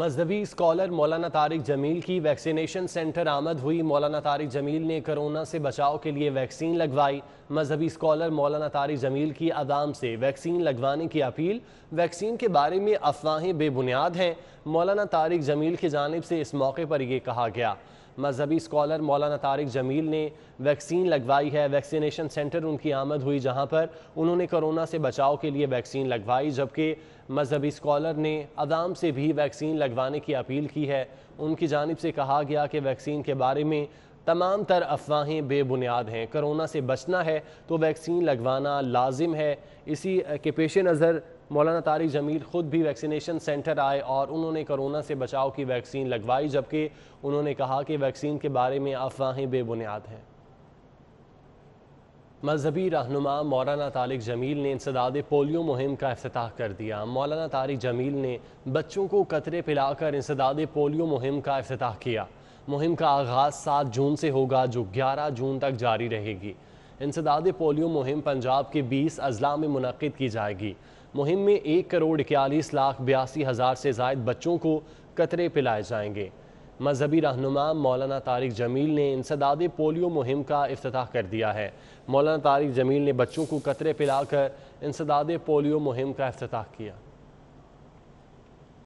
मजहबी स्कॉलर मौलाना तारिक जमील की वैक्सीनेशन सेंटर आमद हुई मौलाना तारिक जमील ने कोरोना से बचाव के लिए वैक्सीन लगवाई मजहबी स्कॉलर मौलाना तारिक जमील की आवाम से वैक्सीन लगवाने की अपील वैक्सीन के बारे में अफवाहें बेबुनियाद हैं मौलाना तारिक जमील की जानब से इस मौके पर यह कहा गया मजहबी स्कॉलर मौलाना तारिक जमील ने वैक्सीन लगवाई है वैक्सीनेशन सेंटर उनकी आमद हुई जहाँ पर उन्होंने कोरोना से बचाव के लिए वैक्सीन लगवाई जबकि मजहबी स्कॉलर ने आवाम से भी वैक्सीन लगवाने की अपील की है उनकी जानब से कहा गया कि वैक्सीन के बारे में तमाम तर अफवाहें बेबुनियाद हैं कोरोना से बचना है तो वैक्सीन लगवाना लाजिम है इसी के पेश नज़र मौलाना तारिक जमीर खुद भी वैक्सीनेशन सेंटर आए और उन्होंने कोरोना से बचाव की वैक्सीन लगवाई जबकि उन्होंने कहा कि वैक्सीन के बारे में अफवाहें बेबुनियाद हैं मजहबी रहनुमा मौलाना तारिक जमील ने इंसदाद पोलियो मुहिम का अफ्ताह कर दिया मौलाना तारिक जमील ने बच्चों को कतरे पिलाकर इंसदाद पोलियो मुहिम का अफ्ताह किया मुहिम का आगाज़ सात जून से होगा जो ग्यारह जून तक जारी रहेगी इंसदाद पोलियो मुहिम पंजाब के बीस अजला में मुनद की जाएगी मुहिम में एक करोड़ इक्यालीस लाख बयासी हज़ार से जायद बच्चों को कतरे पिलाए जाएंगे मजहबी रहनुमा मौलाना तारिक जमील ने इंसदाद पोलियो मुहिम का अफ्ताह कर दिया है मौलाना तारिक जमील ने बच्चों को कतरे पिलाकर इंसदाद पोलियो मुहिम का अफ्ताह किया